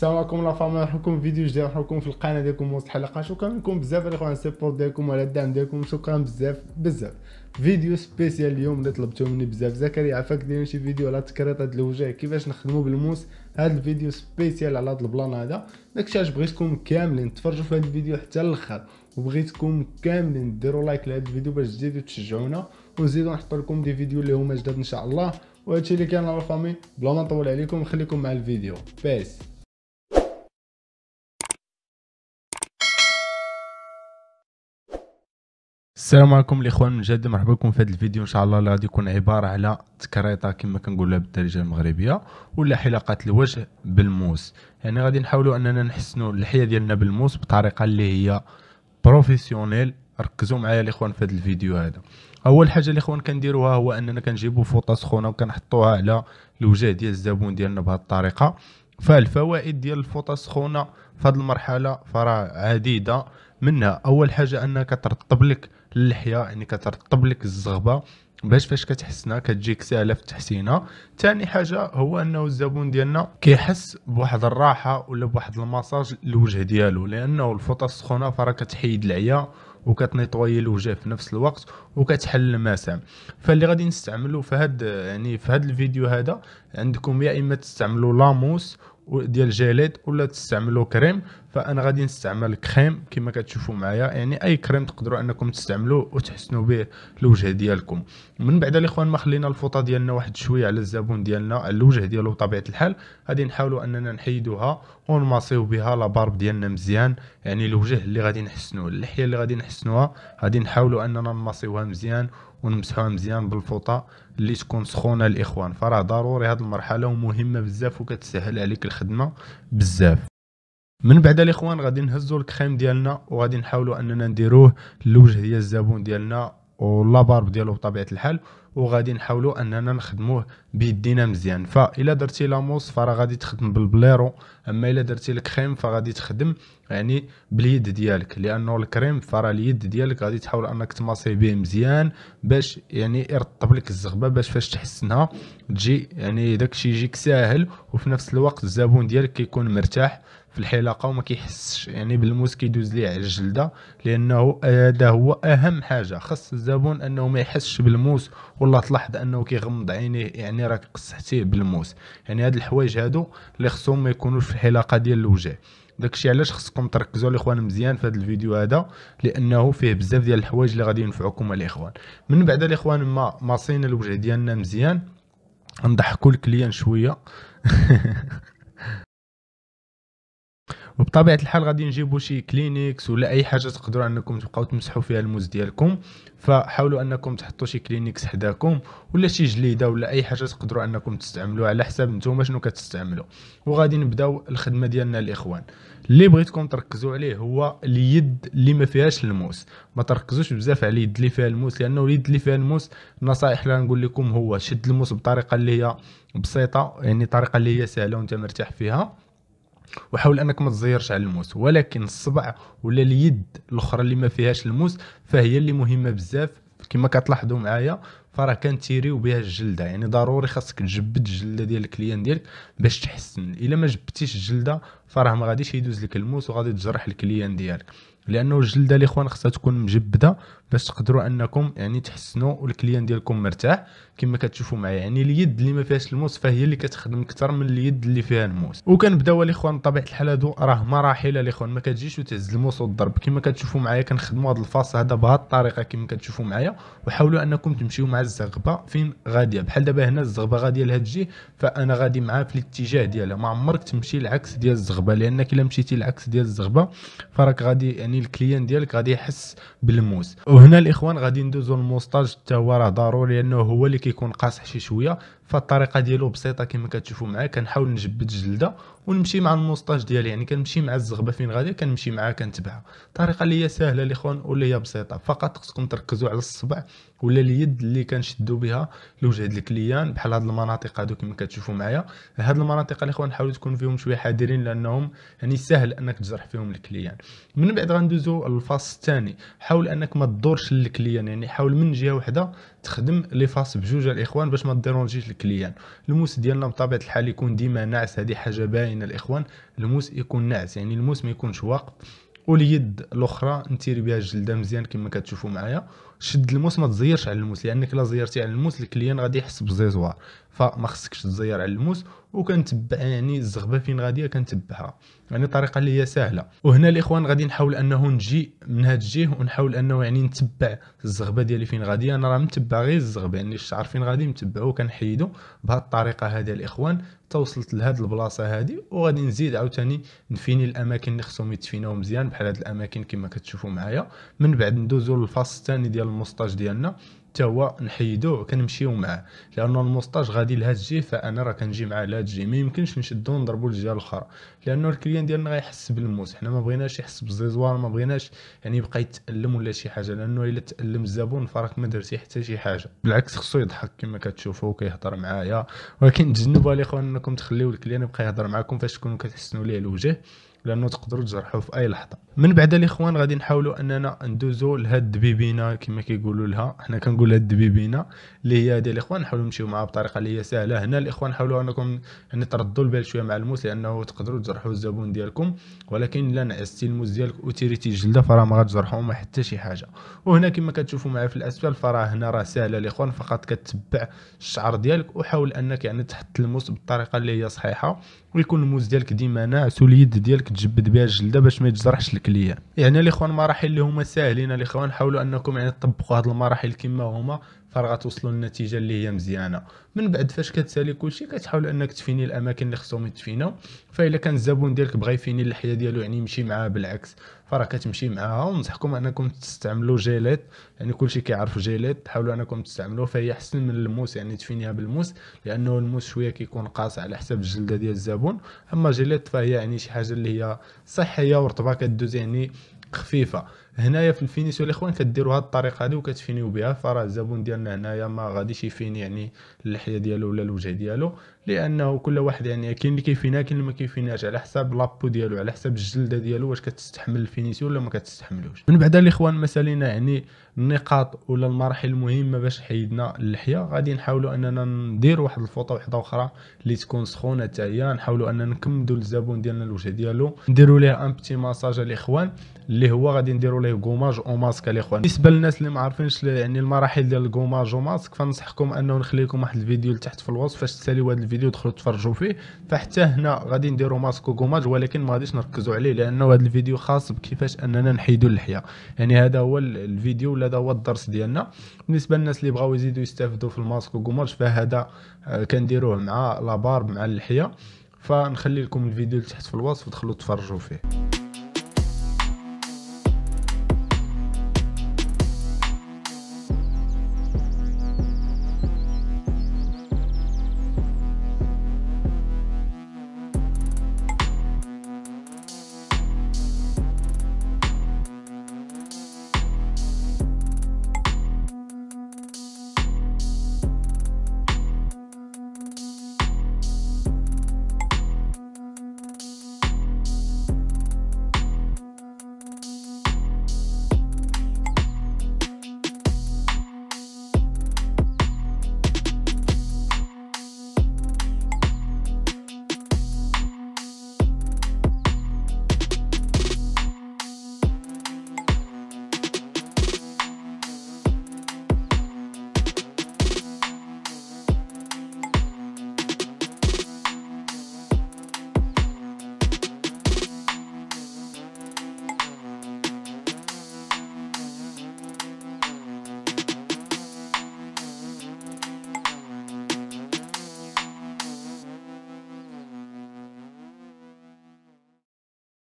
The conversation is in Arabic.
السلام عليكم لا فامي في فيديو جديد نحكم في القناه ديالكم وسط الحلقه شكرا لكم بزاف الاخوان السيبور ديالكم على الدعم ديالكم شكرا بزاف بزاف فيديو سبيسيال اليوم اللي طلبتو مني بزاف زكريا عفاك دير شي فيديو على تكريطه د الوجه كيفاش نخدمو بالموس هذا الفيديو سبيسيال على هذا البلان هذا داكشي علاش بغيتكم كاملين تفرجوا في هذا الفيديو حتى الاخر وبغيتكم كاملين ديروا لايك لهذا الفيديو باش تزيدوا تشجعونا ونزيدو نحط لكم دي فيديو اللي هما جداد ان شاء الله وهادشي اللي كان على فامي بلا ما نطول عليكم نخليكم مع الفيديو بيس السلام عليكم الاخوان من جد مرحبا بكم في هذا الفيديو ان شاء الله اللي غادي يكون عباره على تكريطه كما كنقولها بالدارجه المغربيه ولا حلقات الوجه بالموس يعني غادي نحاولوا اننا نحسنوا اللحيه ديالنا بالموس بطريقه اللي هي بروفيسيونيل ركزوا معايا الاخوان في هذا الفيديو هذا اول حاجه الاخوان كنديروها هو اننا كنجيبوا فوطه سخونه وكنحطوها على الوجه ديال الزبون ديالنا بهذه الطريقه فالفوائد ديال الفوطه السخونه في هذه المرحله فراه عديده منها اول حاجه انها كترطب لك اللحيه يعني كترطب لك الزغبه باش فاش كتحسنها كتجيك سهله في التحسينه ثاني حاجه هو انه الزبون ديالنا كيحس بواحد الراحه ولا بواحد المساج للوجه ديالو لانه الفوطه السخونه فراه كتحيد العيا وكتنيطوي الوجه في نفس الوقت وكتحل المسام فاللي غادي نستعملو في هاد يعني في هاد الفيديو هذا عندكم يا اما تستعملوا لاموس ديال جيليت ولا تستعملوا كريم فانا غادي نستعمل كريم كما كتشوفوا معايا يعني اي كريم تقدروا انكم تستعملوه وتحسنوا به الوجه ديالكم من بعد الاخوان ما خلينا الفوطه ديالنا واحد شويه على الزبون ديالنا على الوجه ديالو بطبيعه الحال غادي نحاولوا اننا نحيدوها ونماصيو بها لا بارب ديالنا مزيان يعني الوجه اللي غادي نحسنوه اللحيه اللي غادي نحسنوها غادي نحاولوا اننا نماصيوها مزيان ونمسحوها مزيان بالفوطه اللي تكون سخونه الاخوان فراه ضروري هذه المرحله ومهمه بزاف وكتسهل عليك الخدمه بزاف من بعد الاخوان غادي نهزو الكريم ديالنا وغادي نحاولوا اننا نديروه للوجه ديال الزبون ديالنا واللابارب ديالو بطبيعه الحال وغادي نحاولوا اننا نخدموه بيدينا مزيان فالا درتي لاموس فراه غادي تخدم بالبليرو اما الا درتي الكريم فغادي تخدم يعني باليد ديالك لانه الكريم فراه اليد ديالك غادي تحاول انك تماصي به مزيان باش يعني يرطب لك الزغبه باش فاش تحسنها تجي يعني داكشي يجيك ساهل وفي نفس الوقت الزبون ديالك كيكون مرتاح في الحلاقه وما كيحسش يعني بالموس كيدوز ليه على الجلده لانه هذا هو اهم حاجه خص الزبون انه ما يحسش بالموس ولا تلاحظ انه كيغمض عينيه يعني راك قصحتيه بالموس يعني هاد الحوايج هادو اللي خصهم ما يكونوش في الحلاقه ديال الوجه داكشي علاش خصكم تركزوا الاخوان مزيان في هذا الفيديو هذا لانه فيه بزاف ديال الحوايج اللي غادي ينفعوكم الاخوان من بعد الاخوان ما ماصينا الوجه ديالنا مزيان نضحكوا الكليان شويه وبطبيعه الحال غادي نجيبوا شي كلينيكس ولا اي حاجه تقدروا انكم تبقاو تمسحوا فيها الموز ديالكم فحاولوا انكم تحطوا شي كلينيكس حداكم ولا شي جليده ولا اي حاجه تقدروا انكم تستعملوها على حساب نتوما شنو كتستعملوا وغادي نبداو الخدمه ديالنا الاخوان اللي بغيتكم تركزوا عليه هو اليد اللي ما فيهاش الموس ما تركزوش بزاف على اليد اللي فيها الموس لانه اليد اللي فيها الموس النصائح اللي غنقول لكم هو شد الموس بطريقه اللي هي بسيطه يعني طريقه اللي هي سهله وانت مرتاح فيها وحاول انك ما تزيرش على الموس ولكن الصبع ولا اليد الاخرى اللي ما فيهاش الموس فهي اللي مهمه بزاف كما كتلاحظوا معايا فراه كنتيريو بها الجلده يعني ضروري خاصك تجبد الجلده ديال الكليان ديالك باش تحسن الا ما جبتيش الجلده فراه ما غاديش يدوز لك الموس وغادي تجرح الكليان ديالك لانه الجلده الاخوان خاصها تكون مجبده باش تقدروا انكم يعني تحسنوا والكليان ديالكم مرتاح كما كتشوفوا معايا يعني اليد اللي ما فيهاش الموس فهي اللي كتخدم اكثر من اليد اللي فيها الموس وكنبداو الاخوان بطبيعه الحال هادو راه مراحل الاخوان ما كتجيش وتهز الموس والضرب كما كتشوفوا معايا كنخدموا هذا الفاص هذا بهذه الطريقه كما كتشوفوا معايا وحاولوا انكم تمشيو مع الزغبه فين غاديه بحال دابا هنا الزغبه غاديه لهاد الجهه فانا غادي معاها في الاتجاه ديالها ما عمرك تمشي العكس ديال الزغبه لانك الا مشيتي العكس ديال الزغبه فراك غادي يعني الكليان ديالك غادي يحس بالموس وهنا الاخوان غادي ندوزو للموستاج حتى هو راه ضروري لانه هو اللي كيكون قاصح شي شويه فالطريقه ديالو بسيطه كما كتشوفوا معايا كنحاول نجبد الجلده ونمشي مع الموسطاج ديالي يعني كنمشي مع الزغبه فين غادي كنمشي معاها كنتبعها الطريقه اللي هي سهله الاخوان واللي هي بسيطه فقط خصكم تركزوا على الصبع ولا اليد اللي كنشدوا بها لوجه الكليان بحال هاد المناطق هادو كما كتشوفوا معايا هاد المناطق الاخوان حاولوا تكون فيهم شويه حذرين لانهم يعني سهل انك تجرح فيهم الكليان من بعد غندوزو للفاس الثاني حاول انك ما تدورش الكليان يعني حاول من جهه واحده تخدم لي فاس بجوج الاخوان باش ما ديرونجيش شكليا الموس ديالنا بطبيعه الحال يكون ديما ناعس هذه حاجه باينه الاخوان الموس يكون ناعس يعني الموس ما يكونش واقف واليد الاخرى نتيري بها الجلده مزيان كما كتشوفوا معايا شد الموس ما تزيرش على الموس لانك لا زيرتي على الموس الكليان غادي يحس بالزيزوار فما خصكش تزير على الموس وكنتبع يعني الزغبه فين غاديه كنتبعها يعني طريقه اللي هي سهله وهنا الاخوان غادي نحاول انه نجي من هاد الجهه ونحاول انه يعني نتبع الزغبه ديالي فين غاديه انا راه متبع غير الزغبه يعني الشعر فين غادي متبعه وكنحيدو بهاد الطريقه هذه الاخوان توصلت وصلت لهاد البلاصه هذه وغادي نزيد عاوتاني نفيني الاماكن اللي خصهم يتفينوا مزيان بحال هاد الاماكن كما كتشوفوا معايا من بعد ندوزو للفاص الثاني ديال المستاج ديالنا حتى هو نحيدوه كنمشيو معاه لانه الموسطاج غادي لهاد الجهه فانا راه كنجي معاه لهاد الجهه ما يمكنش نشدو نضربو للجهه الاخرى لانه الكليان ديالنا غيحس بالموس حنا ما بغيناش يحس بالزيزوار ما بغيناش يعني يبقى يتالم ولا شي حاجه لانه الا تالم الزبون فراك ما درتي حتى شي حاجه بالعكس خصو يضحك كما كتشوفوا وكيهضر معايا ولكن تجنبوا الاخوان انكم تخليو الكليان يبقى يهضر معاكم فاش تكونوا كتحسنوا ليه الوجه لانه تقدروا تجرحوه في اي لحظه من بعد الاخوان غادي نحاولوا اننا ندوزو لهاد الدبيبينه كما كيقولوا لها حنا كنقولوا هاد الدبيبينه اللي هي هذه الاخوان نحاولوا نمشيو معها بطريقه اللي هي سهله هنا الاخوان حاولوا انكم يعني تردوا البال شويه مع الموس لانه تقدروا تجرحوا الزبون ديالكم ولكن الا نعستي الموس ديالك وتيريتي جلده فراه ما غتجرحوا حتى شي حاجه وهنا كما كتشوفوا معايا في الاسفل فراه هنا راه سهله الاخوان فقط كتبع الشعر ديالك وحاول انك يعني تحط الموس بالطريقه اللي هي صحيحه ويكون الموس ديالك ديما ناعس واليد ديالك تجبد بها الجلده باش ما يتجرحش لك الكليه يعني الاخوان المراحل اللي هما ساهلين الاخوان حاولوا انكم يعني تطبقوا هذه المراحل كما هما فراغ توصلوا للنتيجه اللي هي مزيانه من بعد فاش كتسالي كل شيء كتحاول انك تفيني الاماكن اللي خصهم يتفينوا فاذا كان الزبون ديالك بغى يفيني اللحيه ديالو يعني يمشي معاه بالعكس فراه كتمشي معاها ونصحكم انكم تستعملوا جيلات يعني كلشي كيعرف جيلات حاولوا انكم تستعملوه فهي احسن من الموس يعني تفينيها بالموس لانه الموس شويه كيكون قاس على حسب الجلده ديال الزبون اما جيلات فهي يعني شي حاجه اللي هي صحيه ورطبه كدوز يعني خفيفه هنايا في الفينيسيو الاخوان كديروا هاد الطريقه هادي وكتفينيو بها فراه الزبون ديالنا هنايا ما غاديش يفين يعني اللحيه ديالو ولا الوجه ديالو لانه كل واحد يعني كاين اللي كيفينا كاين اللي ما كيفيناش على حساب لابو ديالو على حساب الجلده ديالو واش كتستحمل الفينيسيو ولا ما كتستحملوش من بعد الاخوان ما سالينا يعني النقاط ولا المراحل المهمه باش حيدنا اللحيه غادي نحاولوا اننا ندير واحد الفوطه وحده اخرى اللي تكون سخونه حتى هي نحاولوا اننا نكمدوا الزبون ديالنا الوجه ديالو نديروا ليه ان بيتي ماساج الاخوان اللي هو غادي نديروا ليه ديريو غوماج او ماسك الاخوان بالنسبه للناس اللي ما عارفينش يعني المراحل ديال الكوماج ماسك فنصحكم انه نخلي لكم واحد الفيديو لتحت في الوصف فاش تساليوا هذا الفيديو دخلوا تفرجوا فيه فحتى هنا غادي نديروا ماسك وغوماج ولكن ما غاديش نركزوا عليه لانه هذا الفيديو خاص بكيفاش اننا نحيدوا اللحيه يعني هذا هو الفيديو ولا هذا هو الدرس ديالنا بالنسبه للناس اللي بغاو يزيدوا يستافدوا في الماسك وغوماج فهذا آه، كنديروه مع لابارب مع اللحيه فنخلي لكم الفيديو لتحت في الوصف ودخلوا تفرجوا فيه